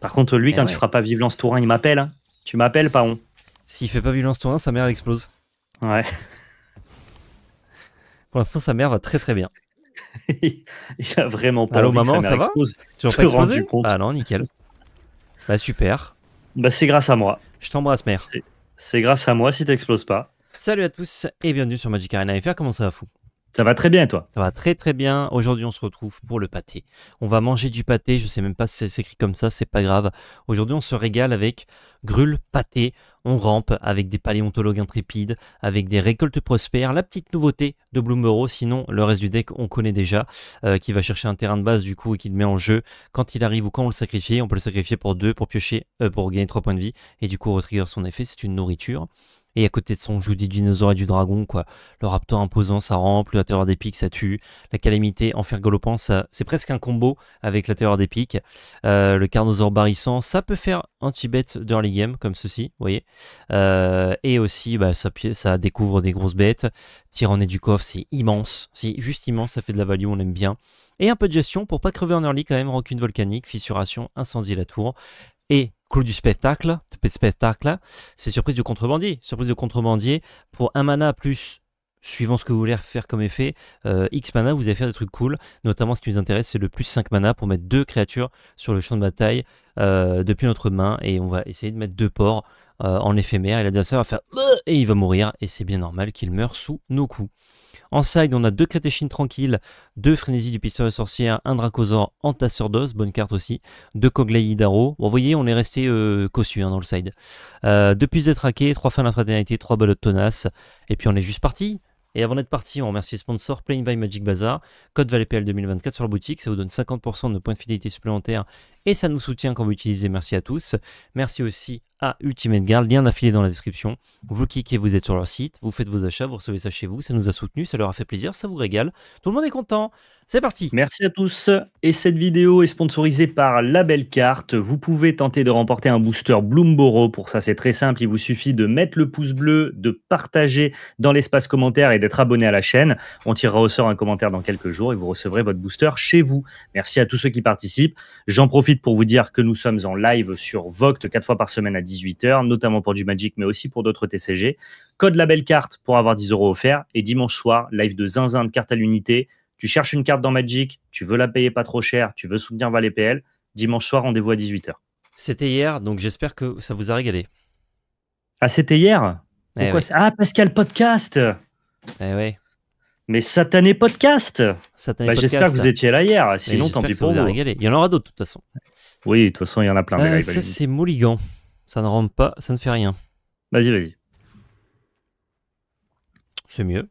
Par contre, lui, eh quand tu feras pas violence tour 1, il m'appelle. Hein. Tu m'appelles, Paon. S'il fait pas violence tour 1, sa mère elle explose. Ouais. Pour l'instant, sa mère va très très bien. il a vraiment pas Allô, ça va Ah non, nickel. Bah super. Bah, c'est grâce à moi. Je t'embrasse, mère. C'est grâce à moi si t'exploses pas. Salut à tous et bienvenue sur Magic Arena FR. Comment ça va, fou ça va très bien, toi Ça va très très bien. Aujourd'hui, on se retrouve pour le pâté. On va manger du pâté. Je sais même pas si c'est écrit comme ça, c'est pas grave. Aujourd'hui, on se régale avec grûle pâté. On rampe avec des paléontologues intrépides, avec des récoltes prospères. La petite nouveauté de Bloomero, sinon le reste du deck, on connaît déjà, euh, qui va chercher un terrain de base du coup et qui le met en jeu quand il arrive ou quand on le sacrifie. On peut le sacrifier pour deux pour piocher, euh, pour gagner trois points de vie et du coup retrigger son effet. C'est une nourriture. Et à côté de son, je dinosaure et du dragon, quoi. Le raptor imposant, ça rampe, la terreur des pics, ça tue. La calamité, enfer galopant, ça, c'est presque un combo avec la terreur des pics. Euh, le carnosaure barissant, ça peut faire anti bête d'early game, comme ceci, vous voyez. Euh, et aussi, bah, ça, ça découvre des grosses bêtes. ennez du coffre, c'est immense. C'est juste immense, ça fait de la value, on l'aime bien. Et un peu de gestion pour pas crever en early quand même, rancune volcanique, fissuration, incendie la tour. Et Clou du spectacle, c'est surprise de contrebandier. Surprise de contrebandier, pour un mana plus, suivant ce que vous voulez faire comme effet, euh, X mana, vous allez faire des trucs cool. Notamment, ce qui nous intéresse, c'est le plus 5 mana pour mettre deux créatures sur le champ de bataille euh, depuis notre main. Et on va essayer de mettre deux ports euh, en éphémère. Et l'adversaire va faire et il va mourir. Et c'est bien normal qu'il meure sous nos coups. En side, on a deux Catéchines tranquilles, deux Frénésie du Pisteur et Sorcière, un Dracosaur en Tasseur d'Os, bonne carte aussi, deux coglaïs d'Arrow. Bon, vous voyez, on est resté euh, cossu hein, dans le side. Euh, deux puces détraquées, trois fins fraternité, trois de Tonasse. et puis on est juste parti. Et avant d'être parti, on remercie les sponsors Playing by Magic Bazaar, code PL 2024 sur la boutique, ça vous donne 50% de points de fidélité supplémentaires et ça nous soutient quand vous utilisez. Merci à tous. Merci aussi à Ultimate Guard, lien d'affilée dans la description. Vous cliquez, vous êtes sur leur site, vous faites vos achats, vous recevez ça chez vous, ça nous a soutenus, ça leur a fait plaisir, ça vous régale. Tout le monde est content. C'est parti. Merci à tous. Et cette vidéo est sponsorisée par La Belle Carte. Vous pouvez tenter de remporter un booster Bloomboro. Pour ça, c'est très simple. Il vous suffit de mettre le pouce bleu, de partager dans l'espace commentaire et d'être abonné à la chaîne. On tirera au sort un commentaire dans quelques jours et vous recevrez votre booster chez vous. Merci à tous ceux qui participent. J'en profite pour vous dire que nous sommes en live sur Voct 4 fois par semaine à 18h, notamment pour du Magic, mais aussi pour d'autres TCG. Code la belle carte pour avoir 10 euros offerts. Et dimanche soir, live de zinzin de cartes à l'unité. Tu cherches une carte dans Magic, tu veux la payer pas trop cher, tu veux soutenir Valet PL. Dimanche soir, rendez-vous à 18h. C'était hier, donc j'espère que ça vous a régalé. Ah, c'était hier eh Ah, Pascal Podcast Eh ouais. Mais satané podcast, bah, J'espère que vous étiez là hier, sinon tant pis pour vous. Il y en aura d'autres de toute façon. Oui, de toute façon, il y en a plein. Euh, ça, c'est Mulligan. Ça ne rentre pas, ça ne fait rien. Vas-y, vas-y. C'est mieux.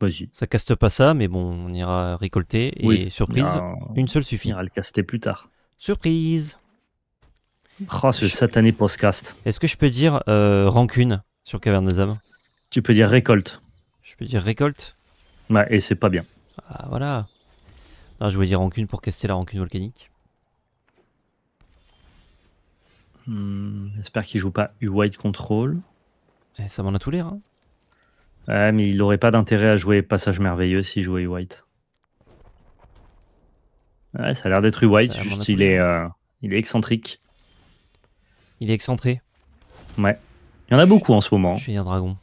Vas-y. Ça caste pas ça, mais bon, on ira récolter. Et surprise, une seule suffit. On ira le caster plus tard. Surprise Oh, ce satané podcast. Est-ce que je peux dire euh, rancune sur Caverne des âmes Tu peux dire récolte je peux dire récolte. Ouais, et c'est pas bien. Ah, voilà. Là, je voulais dire rancune pour caster la rancune volcanique. Hmm, j'espère qu'il joue pas u white Control. Et eh, ça m'en a tout l'air. Hein. Ouais, mais il aurait pas d'intérêt à jouer Passage Merveilleux s'il jouait U-White. Ouais, ça a l'air d'être U-White, juste il est, hein. euh, il est excentrique. Il est excentré. Ouais. Il y en a beaucoup en ce moment. Je vais un dragon.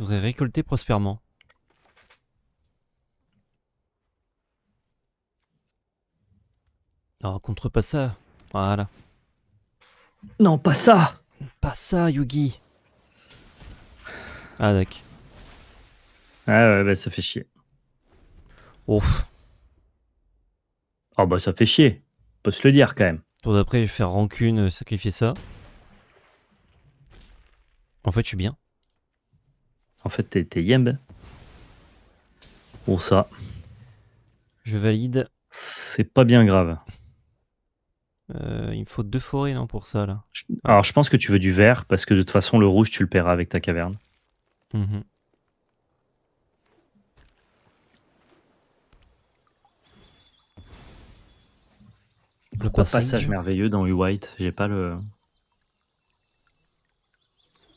Je voudrais récolter prospèrement. Non, contre pas ça. Voilà. Non, pas ça. Pas ça, Yugi. Ah, d'accord. Ah ouais, bah ça fait chier. Ouf. Oh bah ça fait chier. On peut se le dire quand même. Tour d'après, je vais faire rancune, euh, sacrifier ça. En fait, je suis bien. En fait, t'es Yembe. Pour ça. Je valide. C'est pas bien grave. Euh, il me faut deux forêts non, pour ça. là. Alors, je pense que tu veux du vert, parce que de toute façon, le rouge, tu le paieras avec ta caverne. Mhm. Le passage. passage merveilleux dans U-White. J'ai pas le.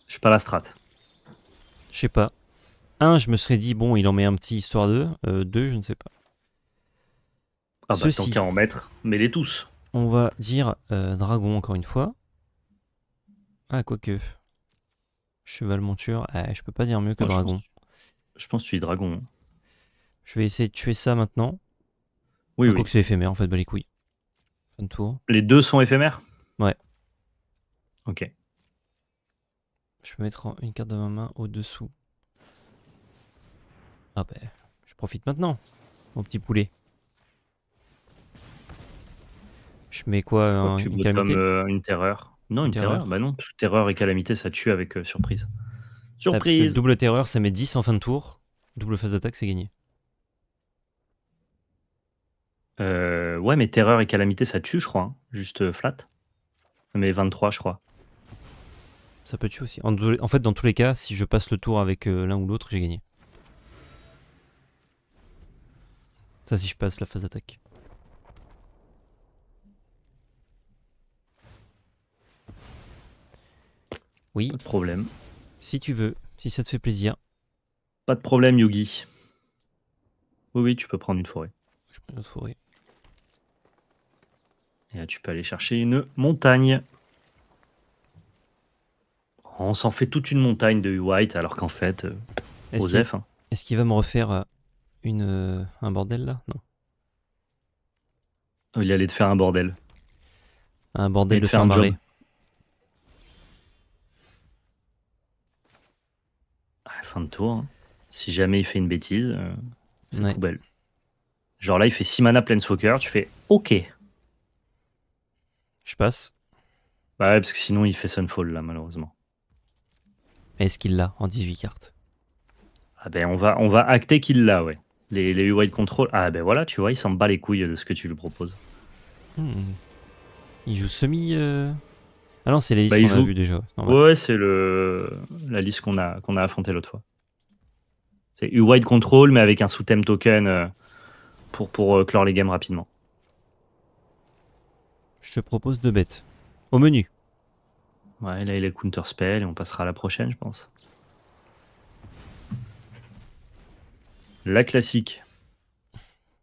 Je pas la strate. Je sais pas. Un, je me serais dit, bon, il en met un petit histoire de. Euh, deux, je ne sais pas. Ah bah tant qu'à en mettre, mets-les tous. On va dire euh, dragon encore une fois. Ah, quoique. Cheval monture, Je ah, je peux pas dire mieux que dragon. Je pense, que tu suis dragon. Je vais essayer de tuer ça maintenant. Oui, oui. que c'est éphémère en fait, bah les couilles. Fin de tour. Les deux sont éphémères Ouais. Ok. Je peux mettre une carte de ma main au-dessous. Ah ben, je profite maintenant, mon petit poulet. Je mets quoi euh, Une terreur. Non, une, terreur. Bah non, terreur et calamité, ça tue avec euh, surprise. Ah, surprise Double terreur, ça met 10 en fin de tour. Double phase d'attaque, c'est gagné. Euh, ouais, mais terreur et calamité, ça tue, je crois. Hein. Juste flat. Mais 23, je crois. Ça peut tuer aussi. En, fait, dans tous les cas, si je passe le tour avec euh, l'un ou l'autre, j'ai gagné. Ça, si je passe la phase d'attaque. Oui. Pas de problème. Si tu veux, si ça te fait plaisir. Pas de problème, Yugi. Oui, oui, tu peux prendre une forêt. Je prends une autre forêt. Et là, tu peux aller chercher une montagne on s'en fait toute une montagne de White, alors qu'en fait, euh, est ce qu'il va me refaire euh, une, euh, un bordel là Non. Il allait te faire un bordel. Un bordel de ferme ah, fin de tour. Hein. Si jamais il fait une bêtise, c'est poubelle. Genre là, il fait 6 mana Planeswalker, tu fais OK. Je passe. Bah ouais, parce que sinon, il fait Sunfall là, malheureusement. Est-ce qu'il l'a en 18 cartes Ah ben on va, on va acter qu'il l'a, ouais. Les, les U-Wide Control, ah ben voilà, tu vois, il s'en bat les couilles de ce que tu lui proposes. Hmm. Il joue semi... Euh, ah non, c'est la liste bah, qu'on a vue déjà. Ouais, c'est le... la liste qu'on a, qu'on a affrontée l'autre fois. C'est U-Wide Control, mais avec un sous-thème token euh, pour, pour euh, clore les games rapidement. Je te propose deux bêtes. Au menu. Ouais, là il est counter spell et on passera à la prochaine, je pense. La classique.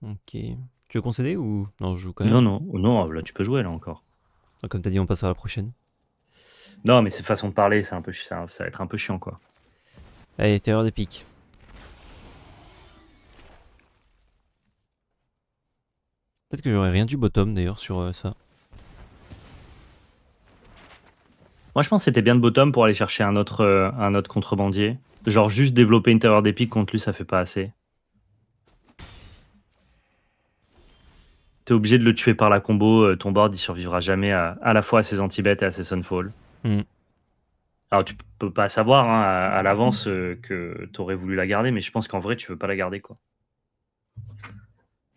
Ok. Tu veux concéder ou non je joue quand même Non non non oh, là tu peux jouer là encore. Comme t'as dit on passera à la prochaine. Non mais c'est façon de parler c'est un peu ça, va être un peu chiant quoi. Allez terreur des pics. Peut-être que j'aurais rien du bottom d'ailleurs sur euh, ça. Moi, je pense que c'était bien de Bottom pour aller chercher un autre, euh, un autre contrebandier. Genre, juste développer une terreur d'épique contre lui, ça fait pas assez. T'es obligé de le tuer par la combo. Euh, ton board, il survivra jamais à, la fois à ses anti-bêtes et à ses Sunfall. Hmm. Alors, tu peux pas savoir hein, à, l'avance que hmm. euh, que t'aurais voulu la garder, mais je pense qu'en vrai, tu veux pas la garder, quoi.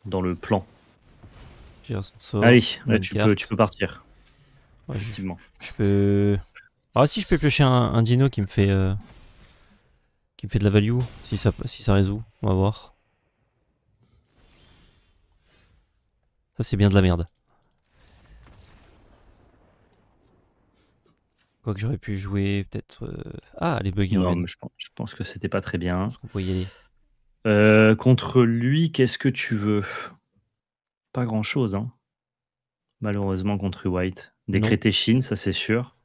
Dans le plan. Allez, bah, tu peux partir effectivement. Je, peux. Ah si, je peux piocher un, dino qui me fait euh, qui me fait de la value si ça si ça résout. On va voir. Ça c'est bien de la merde. que j'aurais pu jouer peut-être. Euh, ah, les bugs. je, pense, que c'était pas très bien. Euh, contre lui, qu'est-ce que tu veux Pas grand-chose, hein. malheureusement, contre White. Décréter Chine, ça c'est sûr.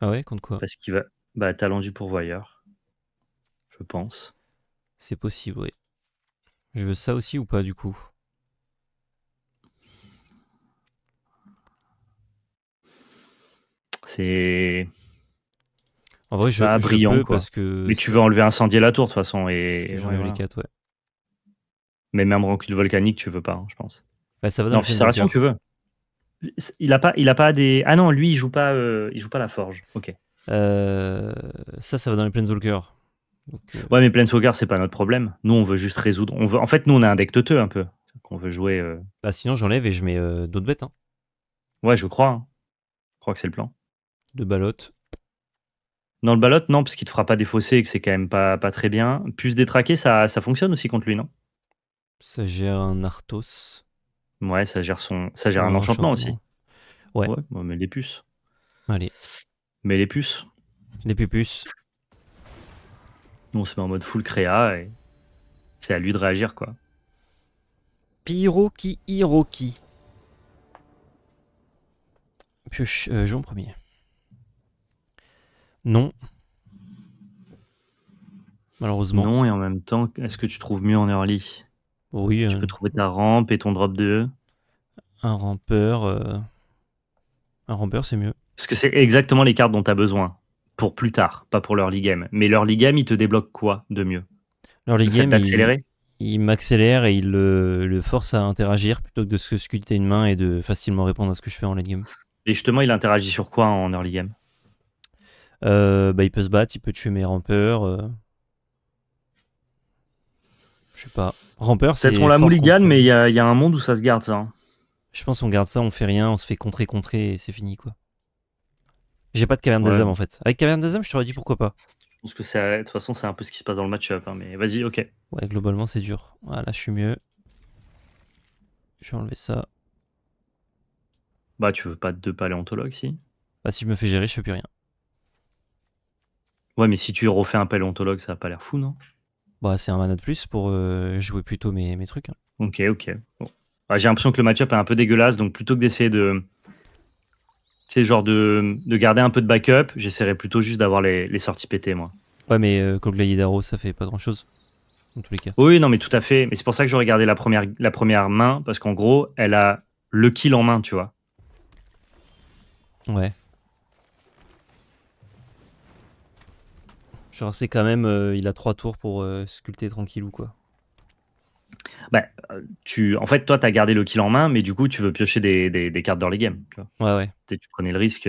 Ah ouais, contre quoi Parce qu'il va. Bah, talent du pourvoyeur. Je pense. C'est possible, oui. Je veux ça aussi ou pas, du coup C'est. En vrai, je, pas brillant, quoi. parce que. Mais tu veux enlever incendier la tour de toute façon et. J'en les quatre, ouais. Mais même recul volcanique, tu veux pas, hein, je pense. Bah, ça va dans, que tu veux. Il a pas, il a pas des. Ah non, lui, il joue pas, euh, il joue pas la forge. Ok. Euh, ça, ça va dans les Planeswalkers. Euh, ouais, mais Planeswalker, c'est pas notre problème. Nous, on veut juste résoudre. On veut... En fait, nous, on a un deck un peu. Qu'on veut jouer. Bah, sinon, j'enlève et je mets d'autres bêtes. Hein. Ouais, je crois. Hein. Je crois que c'est le plan. De balotte. Dans le balotte, non, parce qu'il te fera pas défausser et que c'est quand même pas, pas très bien. Puce détraqué, ça, ça fonctionne aussi contre lui, non Ça gère un Arthos. Ouais, ça gère, son... ça gère un, enchantement, aussi. Ouais. ouais. Mais les puces. Allez. Mais les puces. Les pupus. on se met en mode full créa et c'est à lui de réagir, quoi. Piroki Hiroki. Pioche, euh, Jean premier. Non. Malheureusement. Non, et en même temps, est-ce que tu trouves mieux en early oui. Tu euh, peux trouver ta rampe et ton drop de e. Un rampeur. Euh, un rampeur, c'est mieux. Parce que c'est exactement les cartes dont tu as besoin pour plus tard, pas pour l'early game. Mais l'early game, il te débloque quoi de mieux L'early game, il, m'accélère et il le, force à interagir plutôt que de se sculpter une main et de facilement répondre à ce que je fais en late game. Et justement, il interagit sur quoi en early game euh, bah, il peut se battre, il peut tuer mes rampeurs. Je sais pas. Rampeur, c'est. Peut-être on la mouligane, mais il y, a un monde où ça se garde, ça. Hein. Je pense qu'on garde ça, on fait rien, on se fait contrer, contrer, et c'est fini, quoi. J'ai pas de caverne des âmes, en fait. Avec caverne des âmes, je t'aurais dit pourquoi pas. Je que c'est de toute façon, c'est un peu ce qui se passe dans le match-up, hein, mais vas-y, ok. Ouais, globalement, c'est dur. Voilà, je suis mieux. Je vais enlever ça. Bah, tu veux pas de paléontologue si Bah, si je me fais gérer, je fais plus rien. Ouais, mais si tu refais un paléontologue, ça a pas l'air fou, non bah, c'est un mana de plus pour euh, jouer plutôt mes, mes trucs. Hein. Ok, ok. Bah, j'ai l'impression que le matchup est un peu dégueulasse, donc plutôt que d'essayer de. C'est genre de, garder un peu de backup, j'essaierai plutôt juste d'avoir les, sorties pétées, moi. Ouais, mais euh, ça fait pas grand chose. En tous les cas. Oui, non, mais tout à fait. Mais c'est pour ça que j'aurais gardé la première, la première main, parce qu'en gros, elle a le kill en main, tu vois. Ouais. Genre, c'est quand même. Euh, il a trois tours pour euh, sculpter tranquille ou quoi. Bah, euh, tu, en fait, toi, t'as gardé le kill en main, mais du coup, tu veux piocher des, cartes d'early game. Tu Ouais, ouais. Tu prenais le risque.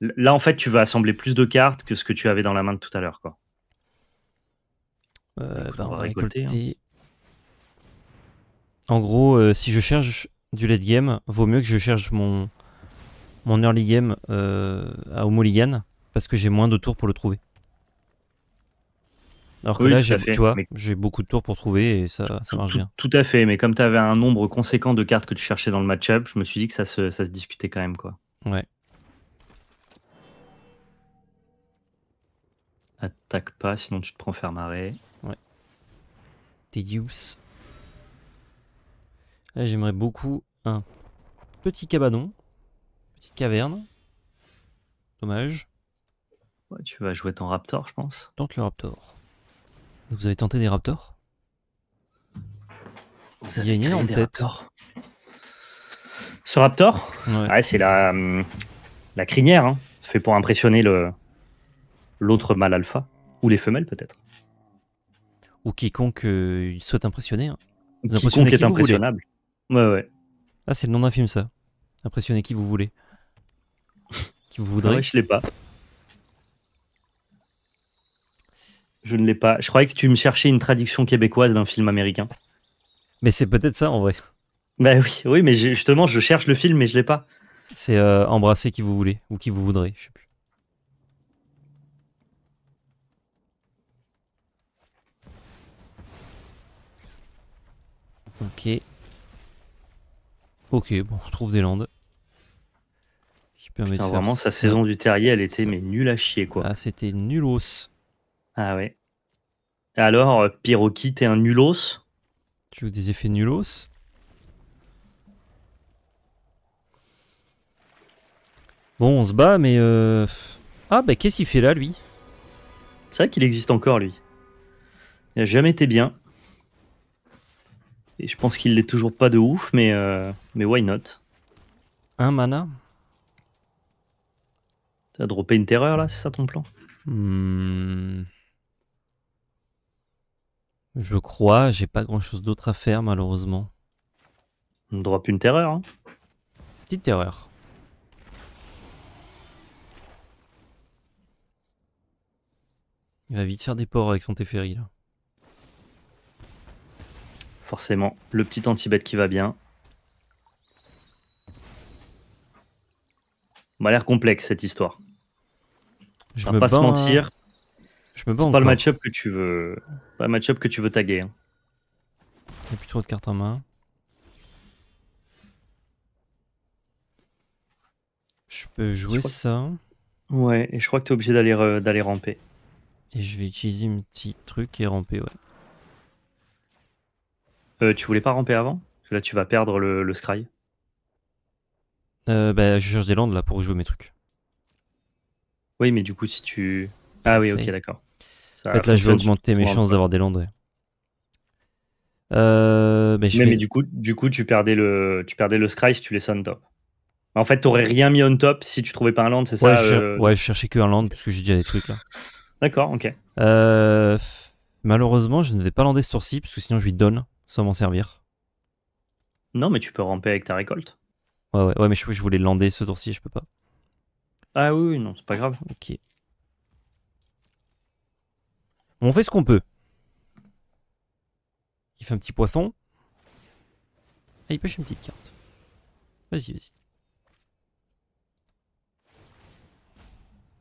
Là, en fait, tu veux assembler plus de cartes que ce que tu avais dans la main de tout à l'heure. quoi. En gros, si je cherche du late game, vaut mieux que je cherche mon, mon early game à Homoligan parce que j'ai moins de tours pour le trouver. Alors que là, j'ai, tu vois, j'ai beaucoup de tours pour trouver et ça, ça marche bien. Tout à fait, mais comme tu avais un nombre conséquent de cartes que tu cherchais dans le match-up, je me suis dit que ça se, ça quand même. quoi. Ouais. Attaque pas, sinon tu te prends faire marrer. Ouais. Deduce. Là, j'aimerais beaucoup un petit cabanon, petite caverne. Dommage. Ouais, tu vas jouer ton raptor, je pense. Tente le raptor. Vous avez tenté des Raptors Vous avez gagné en tête. Ce Raptor Ouais, c'est la, hum, la crinière. Hein. Fait pour impressionner le l'autre mâle alpha. Ou les femelles, peut-être. Ou quiconque euh, il souhaite impressionner. Hein. quiconque est impressionnable. Ouais, ouais. Ah, c'est le nom d'un film, ça. Impressionner qui vous voulez. qui ah vous voudrait. je l'ai pas. Je ne l'ai pas. Je croyais que tu me cherchais une traduction québécoise d'un film américain. Mais c'est peut-être ça en vrai. Bah oui, oui, mais justement, je cherche le film, mais je l'ai pas. C'est euh, embrasser qui vous voulez ou qui vous voudrez, je sais plus. Ok. Ok, bon, on trouve des landes. Qui vraiment, sa saison du terrier, elle était mais nulle à chier, quoi. Ah, c'était nul Ah ouais. Alors, euh, Piroki, t'es un nulos Tu veux des effets nulos Bon, on se bat, mais... Euh, ah, bah qu'est-ce qu'il fait là, lui C'est vrai qu'il existe encore, lui. Il n'a jamais été bien. Et je pense qu'il l'est toujours pas de ouf, mais, euh, mais why not Un mana T'as droppé une terreur, là C'est ça ton plan hmm. Je crois, j'ai pas grand chose d'autre à faire malheureusement. On drop une terreur. Hein. Petite terreur. Il va vite faire des ports avec son Teferi là. Forcément, le petit anti-bête qui va bien. M'a l'air complexe cette histoire. Je ne pas se mentir, je me pas le match-up que tu veux. Pas match-up que tu veux taguer. Hein. plus trop de cartes en main. Je peux jouer ça. Ouais, et je crois que tu es obligé d'aller d'aller ramper. Et je vais utiliser un petit truc et ramper, ouais. Euh, tu voulais pas ramper avant Là, tu vas perdre le, le scry. Euh, bah, je cherche des landes là pour jouer mes trucs. Oui, mais du coup, si tu. Ah oui, ok, d'accord. En fait, là, je vais augmenter mes chances d'avoir des lands Euh, mais, mais, du coup, du coup tu, perdais le, tu perdais le Scry si tu laissais on top. En fait, t'aurais rien mis on top si tu trouvais pas un land, c'est ça Ouais, je euh, cherchais que un land parce que j'ai déjà des trucs là. D'accord, ok. Euh, malheureusement, je ne vais pas lander ce tour-ci parce que sinon je lui donne sans m'en servir. Non, mais tu peux ramper avec ta récolte. Ouais, ouais, ouais mais je, je voulais lander ce tour-ci, je peux pas. Ah oui non, c'est pas grave. Ok. On fait ce qu'on peut. Il fait un petit poisson. Ah, il pêche une petite carte. Vas-y, vas-y.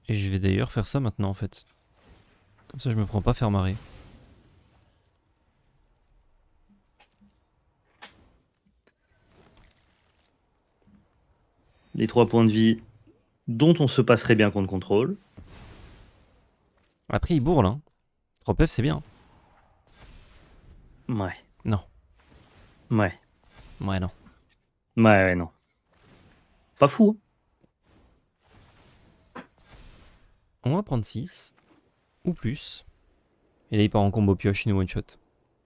Et je vais d'ailleurs faire ça maintenant en fait. Comme ça je me prends pas faire marrer. Les trois points de vie dont on se passerait bien contre contrôle. Après il bourre là. Hein. 3 c'est bien. Ouais. Non. Ouais. Ouais, non. Ouais, non. Pas fou. Hein. On va prendre 6 ou plus. Et là, il part en combo pioche, nous one shot.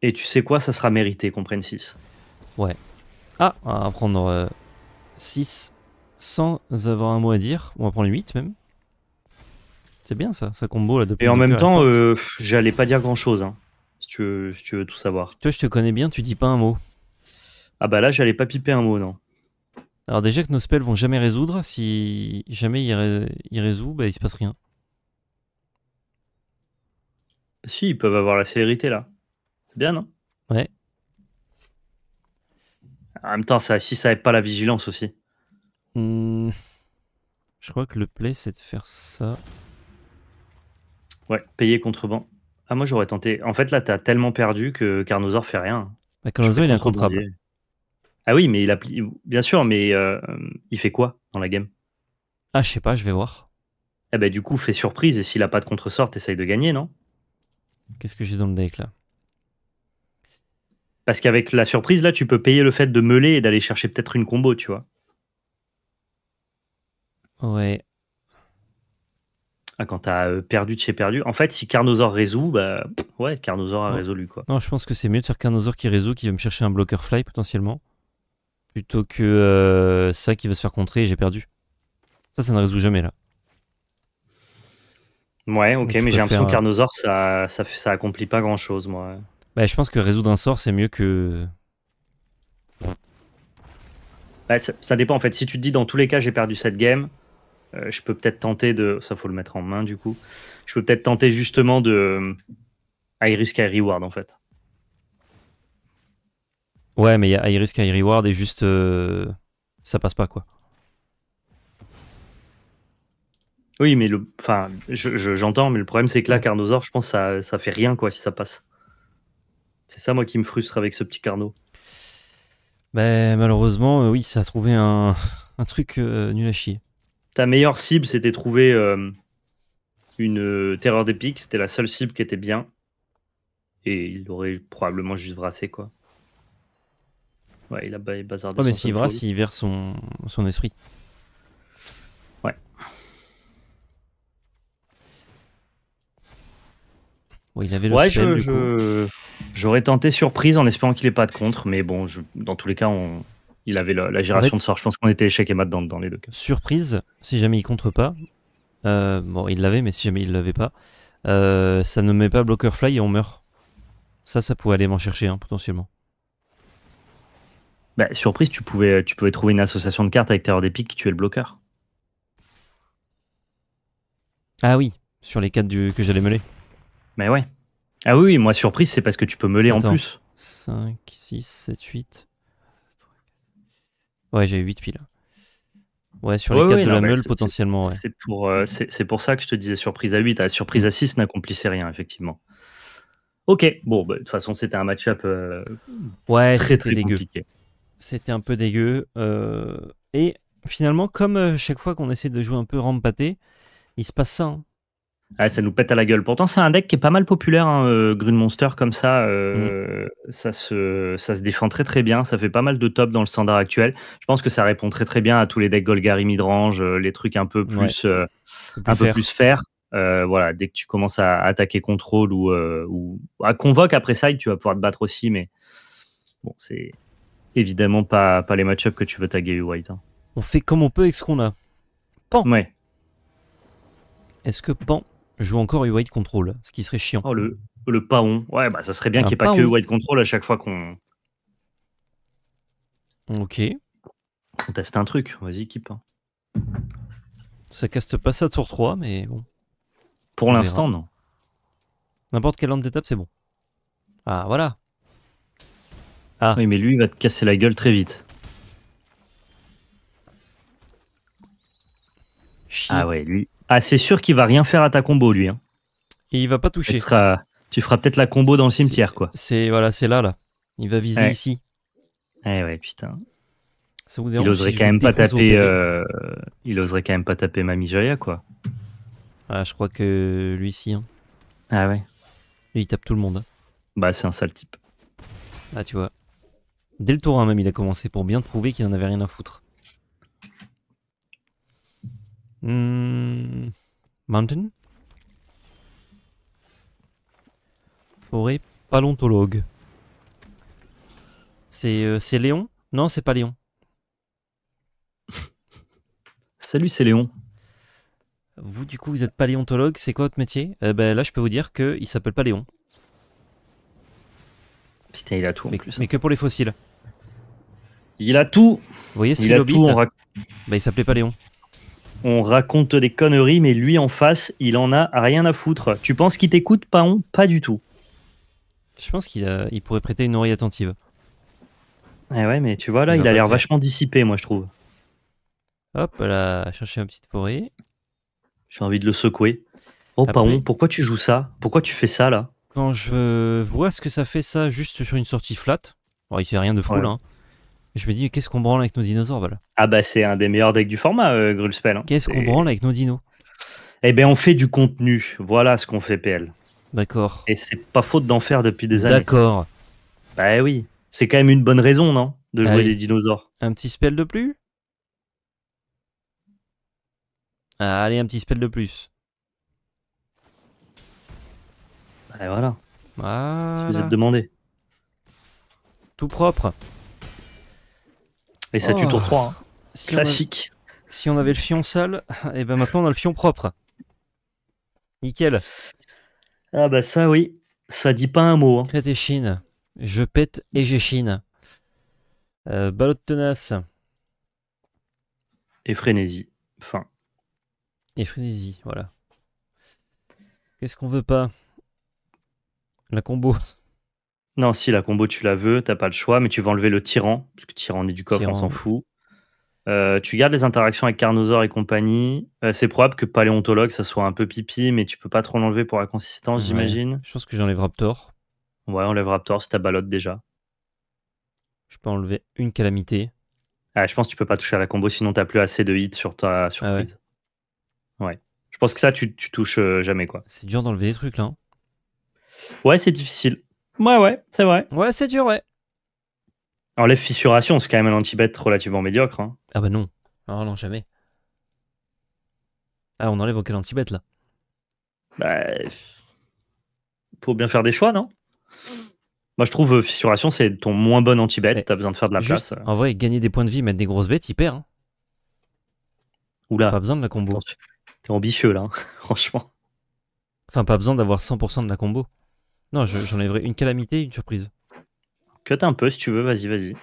Et tu sais quoi, ça sera mérité qu'on prenne 6. Ouais. Ah, on va prendre 6 euh, sans avoir un mot à dire. On va prendre 8 même. C'est bien ça, ça combo là depuis. Et en même temps, euh, j'allais pas dire grand chose, hein, si, tu veux, tout savoir. Toi, je te connais bien, tu dis pas un mot. Ah bah là, j'allais pas piper un mot, non. Alors déjà que nos spells vont jamais résoudre, si jamais il, il résout, bah il se passe rien. Si, ils peuvent avoir la célérité là. C'est bien, non Ouais. En même temps, si ça n'aide pas la vigilance aussi. Hmm. Je crois que le play, c'est de faire ça. Ouais, payer contrebande. Ah, moi, j'aurais tenté. En fait, là, t'as tellement perdu que Carnosaur fait rien. Bah, Carnosaur, il est incontrable. Ah oui, mais il a... bien sûr, mais euh, il fait quoi dans la game Ah, je sais pas, je vais voir. Eh ben, du coup, fais surprise et s'il a pas de contre contre-sorte essaye de gagner, non Qu'est-ce que j'ai dans le deck là Parce qu'avec la surprise, là, tu peux payer le fait de meuler et d'aller chercher peut-être une combo, tu vois. Ouais. Ah, quand t'as euh, perdu de perdu. En fait, si Carnosaur résout, bah ouais, Carnosaur a résolu quoi. Non, je pense que c'est mieux de faire Carnosaur qui résout, qui va me chercher un blocker fly potentiellement, plutôt que euh, ça qui va se faire contrer et j'ai perdu. Ça, ça ne résout jamais là. Ouais, ok, mais j'ai l'impression que euh, Carnosaur, ça, ça, accomplit pas grand chose, moi. Bah, je pense que résoudre un sort, c'est mieux que. Bah, ça, ça, dépend en fait. Si tu te dis dans tous les cas, j'ai perdu cette game, euh, je peux peut-être tenter de. Ça, faut le mettre en main du coup. Je peux peut-être tenter justement de. Euh, high risk, high reward en fait. Ouais, mais il y a high risk, high reward et juste. Euh, ça passe pas quoi. Oui, mais le. Enfin, j'entends, mais le problème c'est que là, Carnosaur, je pense que ça, ça fait rien quoi si ça passe. C'est ça moi qui me frustre avec ce petit Carnot. Ben, malheureusement, oui, ça a trouvé un, truc nul à chier ta meilleure cible, c'était trouver euh, une euh, terreur d'épique. C'était la seule cible qui était bien. Et il aurait probablement juste brassé, quoi. Ouais, il a bazardé. Ouais, mais s'il brasse, il verse son, esprit. Ouais. Ouais, il avait je, J'aurais tenté surprise en espérant qu'il ait pas de contre, mais bon, dans tous les cas, on, il avait la, gération de sort. Je pense qu'on était échec et mat dans, dans, les deux cas. Surprise, si jamais il contre pas. Euh, bon, il l'avait, mais si jamais il l'avait pas, euh, ça ne met pas blocker fly et on meurt. Ça, ça pourrait aller m'en chercher, potentiellement. Bah, surprise, tu pouvais, tu pouvais trouver une association de cartes avec Terreur des piques, qui tuait le bloqueur. Ah oui, sur les 4 que j'allais meuler. Mais bah ouais. Ah oui, moi, surprise, c'est parce que tu peux meuler en plus. 5, 6, 7, 8. Ouais, j'ai 8 piles. Ouais, sur les 4 de la meule, potentiellement. C'est pour, euh, pour, ça que je te disais surprise à 8. Ah, surprise à 6 n'accomplissait rien, effectivement. Ok, bon, bah, de toute façon, c'était un match-up euh, ouais, très, très dégueu. C'était un peu dégueu. Euh, et finalement, comme chaque fois qu'on essaie de jouer un peu rampaté, il se passe ça. Hein. Ouais, ça nous pète à la gueule. Pourtant, c'est un deck qui est pas mal populaire, hein, euh, Green Monster, comme ça. Euh, mm. ça, se, ça se défend très très bien. Ça fait pas mal de top dans le standard actuel. Je pense que ça répond très très bien à tous les decks Golgari Midrange, euh, les trucs un peu plus, un peu plus voilà, dès que tu commences à attaquer contrôle ou, à convoque après ça, tu vas pouvoir te battre aussi, mais bon, c'est évidemment pas, pas les match que tu veux taguer White. Hein. On fait comme on peut avec ce qu'on a. Pan. Ouais. Est-ce que Pan joue encore eu White Control, ce qui serait chiant. Oh, le, paon. Ouais, bah, ça serait bien qu'il n'y ait pas que White Control à chaque fois qu'on. Ok. On teste un truc, vas-y, Kip. Hein. Ça caste pas ça sur 3, mais bon. Pour l'instant, non. N'importe quelle lente d'étape, c'est bon. Ah, voilà. Ah. Oui, mais lui, il va te casser la gueule très vite. Ah ouais, lui, ah, c'est sûr qu'il va rien faire à ta combo, lui. Hein. Et il va pas toucher. Tu feras peut-être la combo dans le cimetière, quoi. C'est voilà, c'est là, là. Il va viser ici. Eh ouais, putain. Euh, il oserait quand même pas taper. Il oserait quand même pas taper Mamie Joya, quoi. Ah, je crois que lui ici. Hein. Ah ouais. Lui, il tape tout le monde. Hein. Bah, c'est un sale type. Ah, tu vois. Dès le tour 1 hein, même, il a commencé pour bien te prouver qu'il en avait rien à foutre. Hmm, mountain Forêt paléontologue. Euh, c'est Léon Non, c'est pas Léon. Salut, c'est Léon. Vous, du coup, vous êtes paléontologue, c'est quoi votre métier eh ben, Là, je peux vous dire qu'il s'appelle pas Léon. il a tout mais, que pour les fossiles. Il a tout Vous voyez, c'est il, a tout, ben, il s'appelait pas Léon on raconte des conneries, mais lui en face, il en a rien à foutre. Tu penses qu'il t'écoute, Paon Pas du tout. Je pense qu'il il pourrait prêter une oreille attentive. Eh ouais, mais tu vois, là, il, a l'air vachement dissipé, moi, je trouve. Hop, là, chercher un petit forêt. J'ai envie de le secouer. Oh, Paon, pourquoi tu joues ça Pourquoi tu fais ça, là Quand je vois ce que ça fait, ça, juste sur une sortie flat, bon, il fait rien de fou, là. Hein. Je me dis, qu'est-ce qu'on branle avec nos dinosaures, voilà. Ah bah c'est un des meilleurs decks du format, euh, hein. Qu'est-ce qu'on branle avec nos dinos Eh ben on fait du contenu, voilà ce qu'on fait PL. D'accord. Et c'est pas faute d'en faire depuis des années. D'accord. Bah eh oui, c'est quand même une bonne raison, non De ah jouer les des dinosaures. Un petit spell de plus ah, Allez, un petit spell de plus. Et bah, voilà, je vous ai demandé. Tout propre. Et ça tue oh. tour 3. Hein. Classique. Si on avait le fion sale, et eh ben maintenant on a le fion propre. Nickel. Ah bah ça oui, ça dit pas un mot. Hein. Je pète et j'échine. Euh, ballot de tenace. Et frénésie. Fin. Et frénésie, voilà. Qu'est-ce qu'on veut pas La combo. Non, si la combo tu la veux, t'as pas le choix, mais tu vas enlever le tyran, parce que tyran est du coffre, on s'en fout. Euh, tu gardes les interactions avec Carnosaur et compagnie. Euh, c'est probable que paléontologue, ça soit un peu pipi, mais tu peux pas trop l'enlever pour la consistance, j'imagine. Je pense que j'enlève Raptor. Ouais, enlève Raptor, c'est ta balotte déjà. Je peux enlever une calamité. Ah, je pense que tu peux pas toucher à la combo, sinon t'as plus assez de hits sur ta ah surprise. ouais. Je pense que ça, tu, tu touches euh, jamais, quoi. C'est dur d'enlever des trucs, là. Hein. Ouais, c'est difficile. Ouais, ouais, c'est vrai. Ouais, c'est dur, ouais. enlève fissuration c'est quand même un anti-bet relativement médiocre. Hein. Ah bah non. Ah non, jamais. Ah, on enlève auquel anti-bet là. Bah. Faut bien faire des choix, non Moi, je trouve euh, fissuration, c'est ton moins bon anti-bet. T'as besoin de faire de la place. En vrai, gagner des points de vie, mettre des grosses bêtes, il perd. Hein. Oula. Pas besoin de la combo. T'es ambitieux là, hein, franchement. Enfin, pas besoin d'avoir 100% de la combo. Non, j'enlèverai une calamité, une surprise. Cut un peu si tu veux, vas-y, vas-y.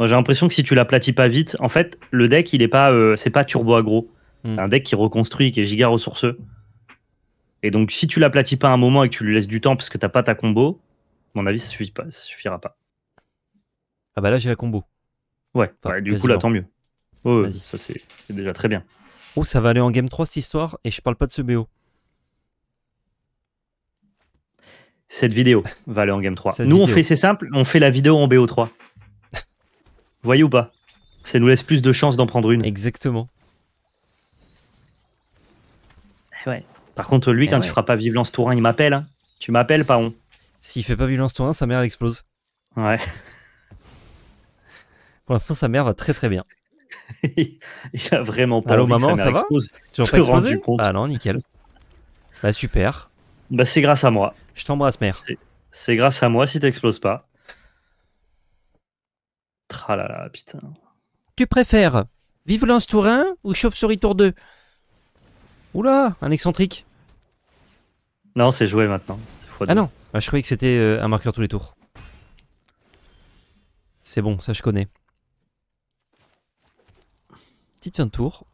j'ai l'impression que si tu l'aplatis pas vite, en fait, le deck, il est pas, euh, c'est pas turbo aggro. Hmm. C'est un deck qui reconstruit, qui est giga ressourceux. Et donc, si tu l'aplatis pas un moment et que tu lui laisses du temps parce que t'as pas ta combo, à mon avis, ça, suffit pas, ça suffira pas. Ah bah là, j'ai la combo. Ouais, du coup, là, tant mieux. Oh, ça, c'est déjà très bien. Oh, ça va aller en game 3 cette histoire, et je parle pas de ce BO. Cette vidéo va aller en game 3. nous, on fait, c'est simple, on fait la vidéo en BO3. Voyez ou pas Ça nous laisse plus de chances d'en prendre une. Exactement. Eh ouais. Par contre, lui, eh quand il tu feras pas Violence Tour 1, il m'appelle. Hein. Tu m'appelles, Paon. S'il fait pas Violence Tour 1, sa mère, elle explose. Ouais. Pour l'instant, sa mère va très très bien. il a vraiment pas Allô, maman, ça, sa mère ça Tu va Toujours pas explosé Ah non, nickel. Bah super. Bah, c'est grâce à moi. Je t'embrasse, mère. C'est grâce à moi si t'exploses pas. Tralala, putain. Tu préfères Vive Lance 1 ou Chauve-souris Tour 2 Oula, un excentrique. Non, c'est joué maintenant. Ah non, ah, je croyais que c'était euh, un marqueur tous les tours. C'est bon, ça je connais. Petite fin de tour.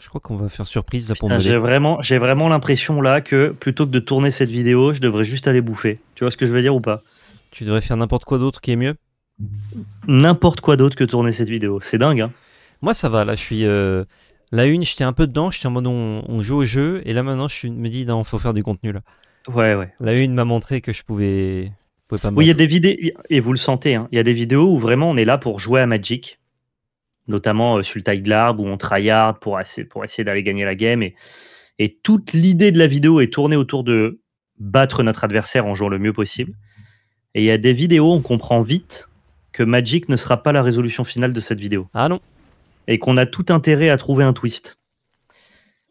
Je crois qu'on va faire surprise là, pour J'ai vraiment, j'ai vraiment l'impression là que plutôt que de tourner cette vidéo, je devrais juste aller bouffer. Tu vois ce que je veux dire ou pas Tu devrais faire n'importe quoi d'autre qui est mieux. N'importe quoi d'autre que tourner cette vidéo, c'est dingue. Hein. Moi ça va là, je suis euh, la une, j'étais un peu dedans, j'étais en mode on, on, joue au jeu et là maintenant je me dis non, faut faire du contenu là. Ouais ouais. La une m'a montré que je pouvais, pouvais pas. Oui, il y a des vidéos et vous le sentez, hein. il y a des vidéos où vraiment on est là pour jouer à Magic notamment euh, sur le taille de l'arbre où on tryhard pour, pour essayer d'aller gagner la game. Et, et toute l'idée de la vidéo est tournée autour de battre notre adversaire en jouant le mieux possible. Et il y a des vidéos, on comprend vite que Magic ne sera pas la résolution finale de cette vidéo. Ah non. Et qu'on a tout intérêt à trouver un twist.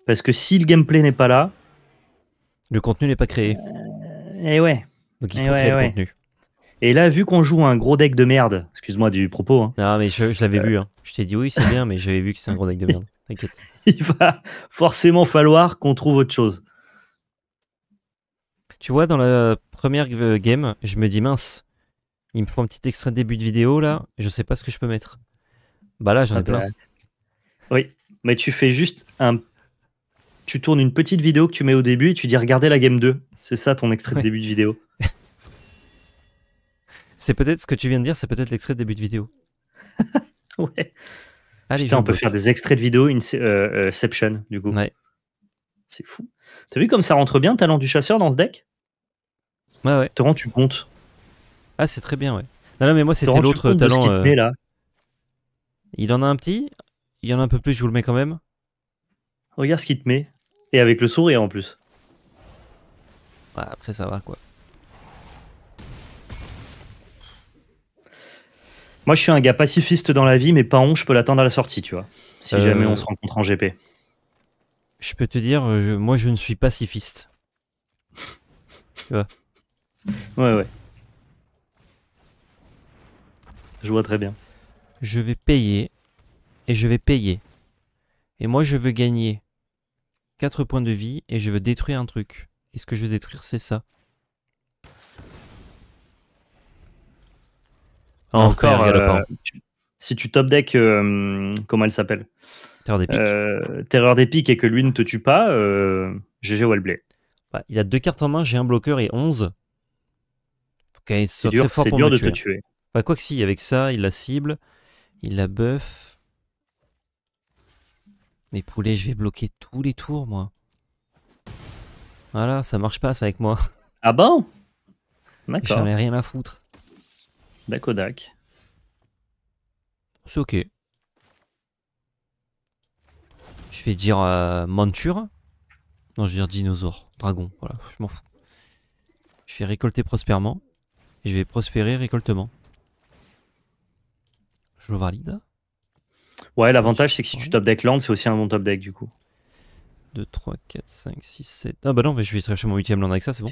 Parce que si le gameplay n'est pas là. Le contenu n'est pas créé. Eh ouais. Donc il faut créer le contenu. Et là, vu qu'on joue un gros deck de merde, excuse-moi du propos. non, hein. ah, mais je, l'avais euh. vu. Hein. Je t'ai dit oui, c'est bien, mais j'avais vu que c'est un gros deck de merde. T'inquiète. Il va forcément falloir qu'on trouve autre chose. Tu vois, dans la première euh, game, je me dis mince, il me faut un petit extrait de début de vidéo là, je sais pas ce que je peux mettre. Bah là, j'en ai ah plein. Bah, oui, mais tu fais juste un. Tu tournes une petite vidéo que tu mets au début et tu dis regardez la game 2. C'est ça ton extrait début de vidéo. C'est peut-être ce que tu viens de dire, c'est peut-être l'extrait de début de vidéo. ouais. Putain, on peut faire des extraits de vidéo, Inception, euh, euh, du coup. Ouais. C'est fou. T'as vu comme ça rentre bien, talent du chasseur dans ce deck Ouais, ouais. Te rends-tu compte Ah, c'est très bien, ouais. Non, non mais moi, c'était l'autre talent. ce euh, là il en a un petit, il y en a un peu plus, je vous le mets quand même. Regarde ce qu'il te met. Et avec le sourire en plus. Ouais, bah, après, ça va, quoi. Moi, je suis un gars pacifiste dans la vie, mais pas honte. je peux l'attendre à la sortie, tu vois. Si euh. jamais on se rencontre en GP. Je peux te dire, euh, moi, je ne suis pacifiste. tu vois Ouais, ouais. Je vois très bien. Je vais payer, et je vais payer. Et moi, je veux gagner 4 points de vie, et je veux détruire un truc. Et ce que je veux détruire, c'est ça. Ah, Encore. Euh, si tu top deck, euh, comment elle s'appelle Terreur des piques. Euh, Terreur des piques et que lui ne te tue pas, GG Wellblade. il a deux cartes en main, j'ai un bloqueur et 11. c'est dur, dur de te tuer. Bah, quoi que si, avec ça, il la cible, il la buff. Mais poulet, je vais bloquer tous les tours, moi. Voilà, ça marche pas, ça, avec moi. Ah bon D'accord. J'en ai rien à foutre. D'accord, Kodak. C'est ok. Je vais dire euh, monture. Non, je vais dire dinosaure, dragon, voilà, je m'en fous. Je vais récolter prospèrement. Et je vais prospérer récoltement. Je valide. Ouais, l'avantage c'est que si tu top deck land, c'est aussi un bon top deck du coup. 2, 3, 4, 5, 6, 7. Ah bah non, mais je vais chercher mon 8ème land avec ça, c'est bon.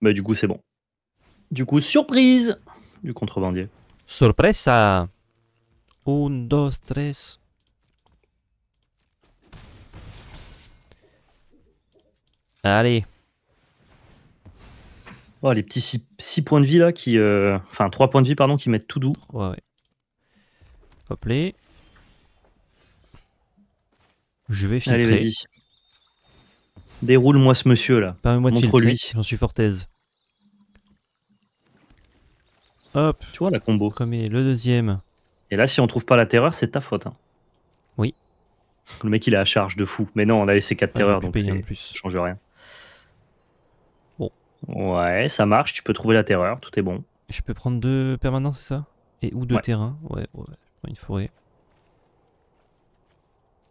Bah du coup, c'est bon. Du coup, surprise! du contrebandier. Surpresa 1, 2, 3 Allez. Oh, les petits 6 points de vie là qui. Euh, enfin, 3 points de vie, pardon, qui mettent tout doux. Ouais, ouais. Hop les. Je vais filtrer. Allez, vas-y. Déroule-moi ce monsieur là. Permets-moi de filtrer. J'en suis fort aise. Hop. Tu vois la combo. est le deuxième. Et là, si on trouve pas la terreur, c'est ta faute. Hein. Oui. Le mec, il est à charge de fou. Mais non, on a laissé 4 terreurs, donc ça plus. change rien. Bon. Ouais, ça marche. Tu peux trouver la terreur. Tout est bon. Je peux prendre deux permanents, c'est ça Et ou deux terrains Ouais, ouais. Une forêt.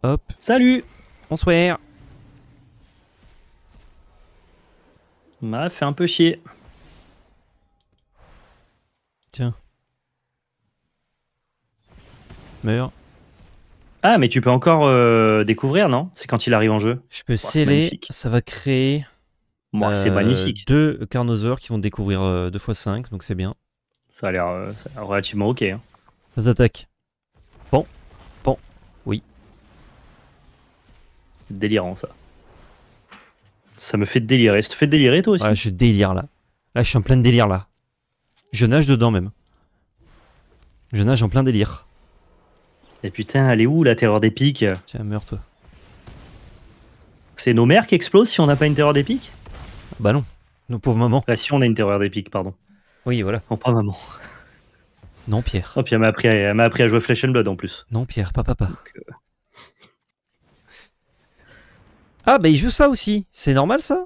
Hop. Salut Bonsoir. M'a fait un peu chier. Tiens. Meurs. Ah, mais tu peux encore euh, découvrir, non C'est quand il arrive en jeu. Je peux sceller, ça va créer. Moi, c'est euh, magnifique. Deux carnosaures qui vont découvrir 2x5, euh, donc c'est bien. Ça a l'air relativement ok. Hein. attaque. Bon, bon, oui. Délirant ça. Ça me fait délirer. Ça te fait délirer toi aussi je délire là. Là, je suis en plein délire là. Je nage dedans même. Je nage en plein délire. Et putain, elle est où la terreur des Tiens, meurs toi. C'est nos mères qui explosent si on n'a pas une terreur des Bah non, nos pauvres mamans. Bah si on a une terreur des pardon. Oui, voilà. On pas maman. Non, Pierre. Oh, puis elle m'a appris, à, jouer Flesh and Blood en plus. Non, Pierre, pas papa. Euh. Ah, bah il joue ça aussi. C'est normal ça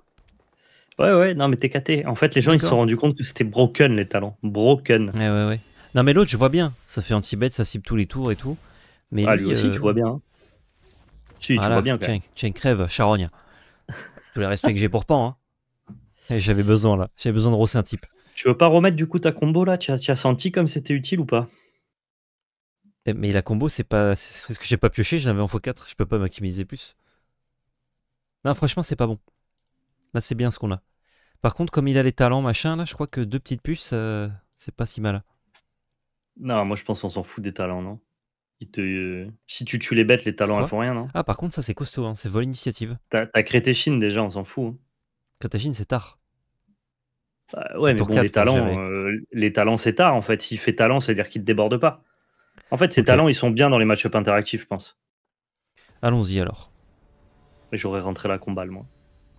Ouais, ouais, non, mais t'es T En fait, les gens, ils se sont rendus compte que c'était broken, les talents. Broken. Ouais, ouais, ouais. Non, mais l'autre, je vois bien. Ça fait anti bête ça cible tous les tours et tout. Mais ah, lui, aussi, tu euh, vois bien. Hein. Si, tu vois bien. Tiens, tiens, crève, charogne. Tout le respect que j'ai pour Pan. Hein. Eh, j'avais besoin, là. J'avais besoin de rosser un type. Tu veux pas remettre, du coup, ta combo, là Tu as, senti comme c'était utile ou pas eh, Mais la combo, c'est pas. C'est ce que j'ai pas pioché. J'avais en fois 4 Je peux pas maximiser plus. Non, franchement, c'est pas bon. Là, bah, c'est bien ce qu'on a. Par contre, comme il a les talents, machin, là, je crois que deux petites puces, euh, c'est pas si mal. Non, moi, je pense qu'on s'en fout des talents, non Si tu tues les bêtes, les talents, elles font rien, non Ah, par contre, ça, c'est costaud, hein, c'est vol initiative. T'as Crétéchine déjà, on s'en fout. Hein. Crétéchine, c'est tard. Bah, ouais, mais bon, les talents, euh, talents, c'est tard, en fait. S'il fait talent, c'est-à-dire qu'il ne déborde pas. En fait, ses talents, ils sont bien dans les match ups interactifs, je pense. Allons-y alors. j'aurais rentré la le moi.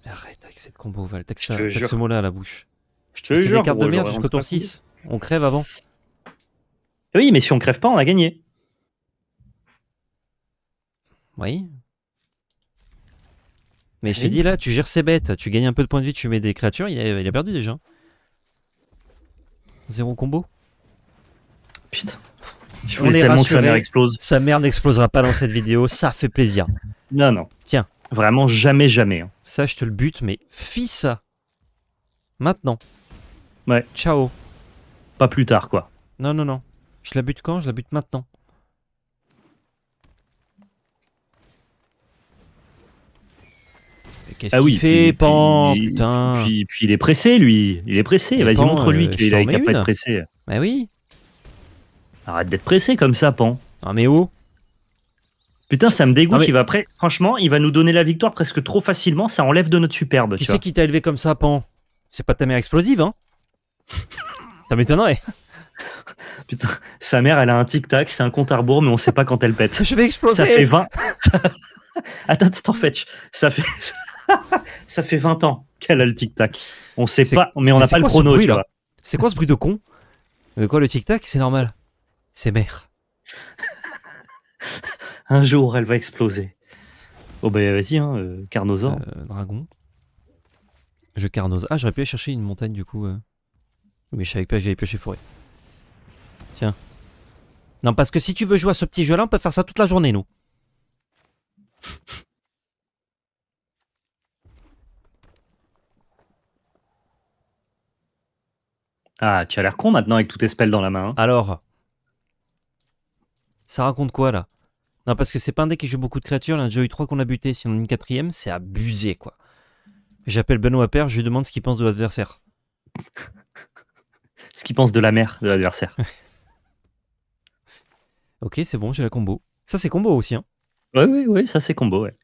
Arrête avec cette combo, Val. T'as ce mot-là à la bouche. Je te jure. C'est cartes de merde jusqu'au tour 6. On crève avant. Eh oui, mais si on crève pas, on a gagné. Oui. Mais je te dis là, tu gères ses bêtes, tu gagnes un peu de points de vie, tu mets des créatures, il a, perdu déjà. Zéro combo. Putain. Je voulais Sa mère n'explosera pas dans cette vidéo, ça fait plaisir. Non, non. Tiens, Vraiment jamais, jamais. Hein. Ça, je te le bute, mais fis ça. Maintenant. Ouais. Ciao. Pas plus tard, quoi. Non, non, non. Je la bute quand Je la bute maintenant. Qu'est-ce ah qu'il oui, fait, Pan Putain. Puis, il est pressé, lui. Il est pressé. Vas-y, montre-lui euh, qu'il est capable de pressé. Bah oui. Arrête d'être pressé comme ça, Pan. Ah mais où Putain, ça me dégoûte. Il va après, franchement, il va nous donner la victoire presque trop facilement. Ça enlève de notre superbe. Qui c'est qui t'a élevé comme ça, Pan C'est pas ta mère explosive, hein Ça m'étonnerait. Putain, sa mère, elle a un tic-tac, c'est un compte à rebours, mais on sait pas quand elle pète. Je vais exploser. Ça fait 20. Attends, attends, fetch. Ça fait. ça fait 20 ans qu'elle a le tic-tac. On sait pas, mais on n'a pas le chrono, C'est quoi ce bruit de con De quoi le tic-tac C'est normal. C'est mère un jour, elle va exploser. Oh bah vas-y, hein, euh, euh, dragon. Je Carnosaur. Ah, j'aurais pu aller chercher une montagne du coup. Euh. Mais je savais pas que j'allais piocher forêt. Tiens. Non, parce que si tu veux jouer à ce petit jeu-là, on peut faire ça toute la journée, nous. Ah, tu as l'air con maintenant avec tous tes spells dans la main. Hein. Alors, ça raconte quoi là non, parce que c'est pas un deck qui joue beaucoup de créatures. Là, on a déjà eu 3 qu'on a buté, si on a une quatrième, c'est abusé, quoi. J'appelle Benoît père, je lui demande ce qu'il pense de l'adversaire. ce qu'il pense de la mère de l'adversaire. ok, c'est bon, j'ai la combo. Ça, c'est combo aussi, hein Ouais, oui, oui, ça, c'est combo, ouais.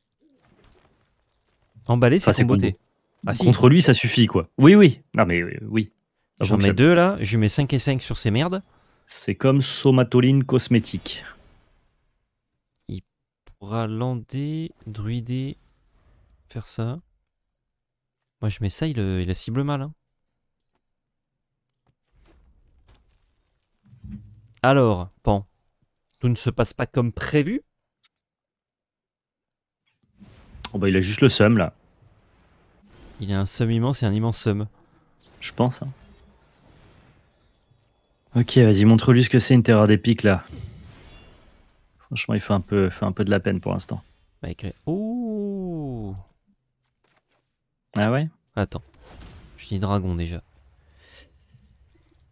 Emballé, c'est beauté ah, Contre lui, ça suffit, quoi. Oui, oui. Non, mais oui. J'en mets deux, là. Je mets 5 et 5 sur ces merdes. C'est comme somatoline cosmétique pourra lander, druider, faire ça. Moi je mets ça, il, euh, a cible mal. Hein. Alors, Pan, tout ne se passe pas comme prévu Oh bah il a juste le seum là. Il a un seum immense et un immense seum. Je pense. Hein. Ok, vas-y, montre-lui ce que c'est une terreur d'épique là. Franchement, il fait un peu, fait un peu de la peine pour l'instant. Bah, Ouh Ah ouais Attends. Je dis dragon déjà.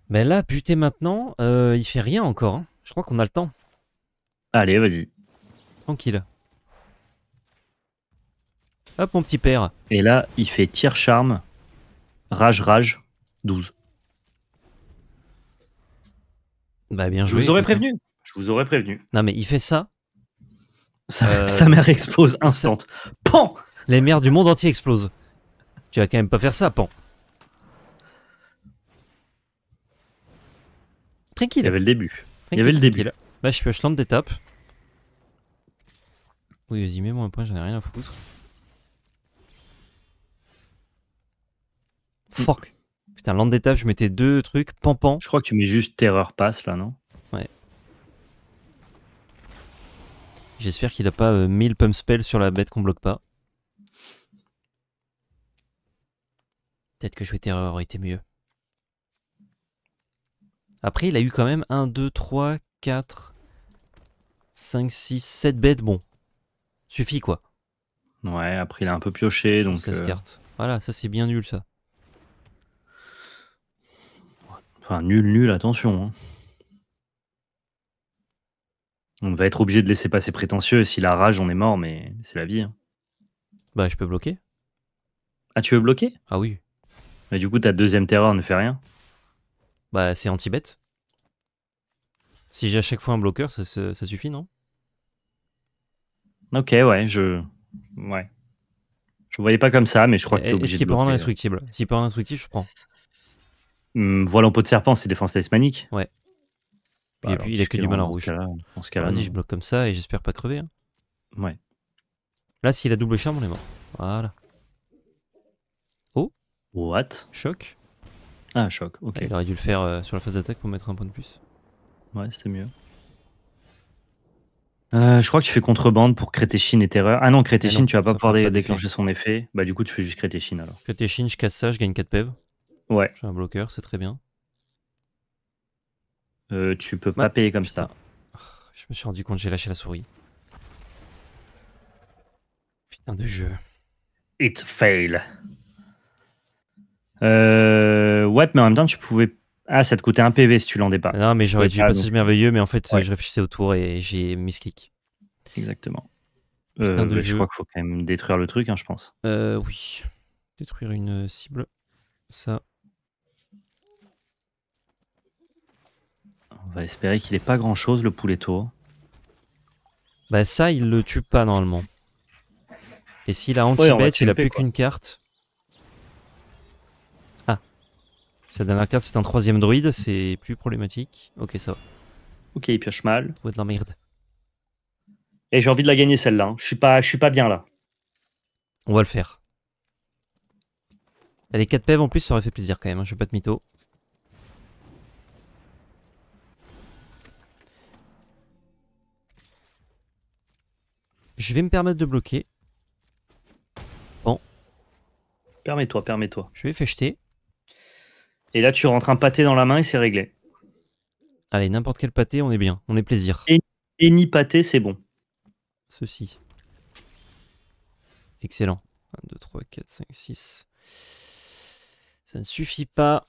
Mais là, buter maintenant, euh, il fait rien encore. Hein. Je crois qu'on a le temps. Allez, vas-y. Tranquille. Hop, mon petit père. Et là, il fait tir charme, rage, rage, 12. Bah, bien joué. Je vous aurais prévenu. Je vous aurais prévenu. Non, mais il fait ça. Sa, euh, mère explose instant. Pan Les mères du monde entier explosent. Tu vas quand même pas faire ça, Pan. Tranquille. Il y avait le début. il y avait le début. Là, je pioche d'étape. Oui, vas-y, mets-moi un point, j'en ai rien à foutre. Fuck. Putain, land d'étape, je mettais deux trucs, PAN PAN Je crois que tu mets juste terreur passe là, non Ouais. J'espère qu'il a pas 1000 euh, pump spells sur la bête qu'on bloque pas. Peut-être que je terreur aurait été mieux. Après, il a eu quand même 1, 2, 3, 4, 5, 6, 7 bêtes. Bon, suffit quoi. Ouais, après, il a un peu pioché. donc 16 euh, Voilà, ça c'est bien nul ça. Enfin, nul, nul, attention. Hein. On va être obligé de laisser passer prétentieux. si la rage, on est mort, mais c'est la vie. Hein. Bah, je peux bloquer Ah, tu veux bloquer Ah oui. Mais du coup, ta deuxième terreur ne fait rien. Bah, c'est anti-bête. Si j'ai à chaque fois un bloqueur, ça, suffit, non Ok, ouais, je. Ouais. Je voyais pas comme ça, mais je crois que t'es eh, Est-ce qu'il peut rendre bloquer. S'il peut rendre je prends. Hmm, voilà en peau de serpent, c'est défense talismanique. Ouais. Bah, et puis il a que du mal en rouge. En ce cas mmh. je bloque comme ça et j'espère pas crever. Hein. Ouais. Là, s'il a double charme, on est mort. Voilà. Oh What Choc Ah, choc, ok. Ah, il aurait dû le faire euh, sur la phase d'attaque pour mettre un point de plus. Ouais, c'est mieux. Euh, je crois que tu fais contrebande pour Crétéchine et Terreur. Ah non, Crétéchine, ah tu vas pas pouvoir déclencher son effet. Bah, du coup, tu fais juste Crétéchine alors. Crétéchine, je casse ça, je gagne 4 pev. Ouais. J'ai un bloqueur, c'est très bien. Euh, tu peux pas payer comme ça. Je me suis rendu compte, j'ai lâché la souris. Putain de jeu. It fail. Euh, ouais, mais en même temps, tu pouvais. Ah, ça te coûtait un PV si tu l'en pas. Non, mais j'aurais dû ah, passage merveilleux, mais en fait, je réfléchissais autour et j'ai mis clic Exactement. Putain euh, de jeu. Je crois qu'il faut quand même détruire le truc, hein, je pense. Euh, oui. Détruire une cible. Ça, On va espérer qu'il ait pas grand chose le poulet tour. Bah ça, il le tue pas normalement. Et s'il a anti bête il a plus qu'une carte. Ah. Sa dernière carte, c'est un troisième druide, c'est plus problématique. Ok, ça va. Ok, il pioche mal. Trouver de la merde. Et j'ai envie de la gagner celle-là. Hein. Je suis pas, suis pas bien là. On va le faire. Les 4 pèves en plus, ça aurait fait plaisir quand même, hein. je vais pas de mytho. Je vais me permettre de bloquer. Bon. Permets-toi, permets-toi. Je vais faire jeter. Et là, tu rentres un pâté dans la main et c'est réglé. Allez, n'importe quel pâté, on est bien, on est plaisir. Et, ni pâté, c'est bon. Ceci. Excellent. 1, 2, 3, 4, 5, 6. Ça ne suffit pas.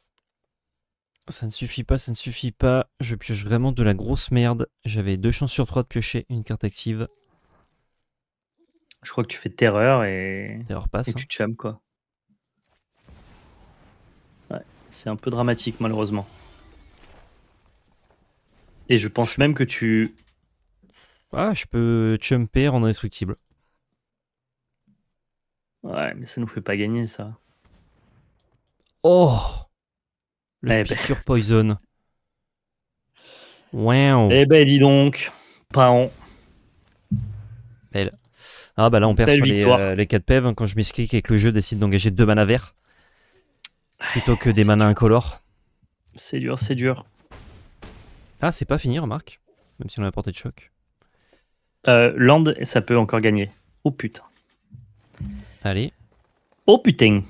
Ça ne suffit pas, ça ne suffit pas. Je pioche vraiment de la grosse merde. J'avais deux chances sur trois de piocher une carte active. Je crois que tu fais terreur et, et hein. tu chames quoi. Ouais, c'est un peu dramatique malheureusement. Et je pense même que tu. Ah, je peux chumper en indestructible. Ouais, mais ça nous fait pas gagner ça. Oh La eh ben. poison. Waouh. Oh. Eh ben dis donc, pas on. Belle. Ah bah là on perd sur les, 4 euh, PEV hein, quand je misclique et que le jeu décide d'engager 2 manas verts plutôt que des manas incolores. C'est dur, c'est dur. Ah c'est pas fini remarque, même si on a porté de choc. Euh, land, ça peut encore gagner. Oh putain. Allez. Oh putain.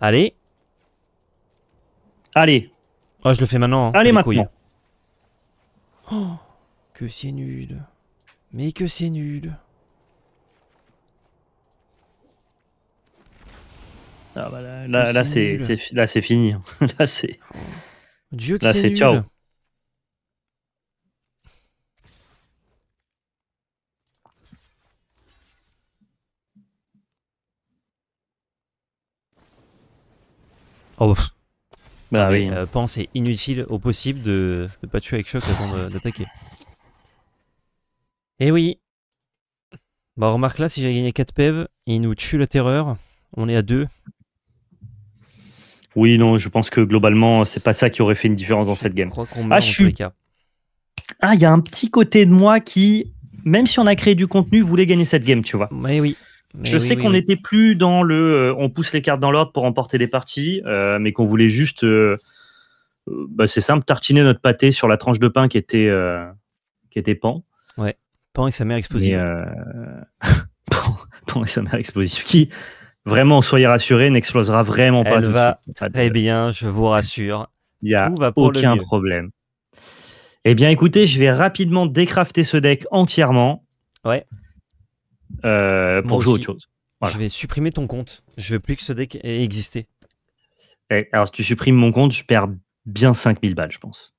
Allez. Allez. Oh, je le fais maintenant. Hein, Allez maintenant. Oh, que c'est nul. Mais que c'est nul. Ah bah là, là, c'est là c'est fini. Hein. là c'est. Dieu que c'est ciao. Oh. Bah ah, oui. Euh, pensez inutile au possible de ne pas tuer avec choc avant d'attaquer. Eh oui. Bah remarque là, si j'ai gagné 4 PEV, il nous tue la terreur. On est à 2. Oui, non, je pense que globalement, c'est pas ça qui aurait fait une différence dans cette game. crois ah, il y a un petit côté de moi qui, même si on a créé du contenu, voulait gagner cette game, tu vois. Mais oui. je sais qu'on n'était plus dans le euh, on pousse les cartes dans l'ordre pour remporter des parties, euh, mais qu'on voulait juste, euh, bah, c'est simple, tartiner notre pâté sur la tranche de pain qui était, qui était pan. Ouais, pan et sa mère explosive. pan, et sa mère explosive. Qui, Vraiment, soyez rassurés, n'explosera vraiment pas. Elle va de très bien, je vous rassure. Il n'y a aucun problème. Eh bien, écoutez, je vais rapidement décrafter ce deck entièrement. Ouais. Euh, pour jouer autre chose. Je vais supprimer ton compte. Je veux plus que ce deck ait existé. Eh, alors, si tu supprimes mon compte, je perds bien 5000 balles, je pense.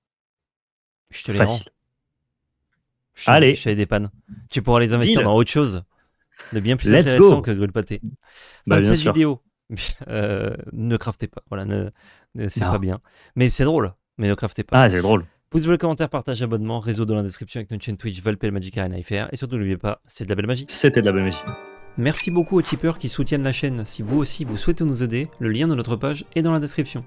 Je te les Facile. Rends. Je Allez. Je des pannes. Tu pourras les investir dans autre chose. De bien plus intéressant que grille pâté. bah, cette vidéo. Euh, ne craftez pas, voilà, c'est pas bien. Mais c'est drôle, mais ne craftez pas. Ah, c'est drôle. Pouce bleu, commentaire, partage, abonnement, réseau dans la description avec notre chaîne Twitch, Valpel Magic et FR. Et surtout, n'oubliez pas, c'est de la belle magie. C'était de la belle magie. Merci beaucoup aux tipeurs qui soutiennent la chaîne. Si vous aussi vous souhaitez nous aider, le lien de notre page est dans la description.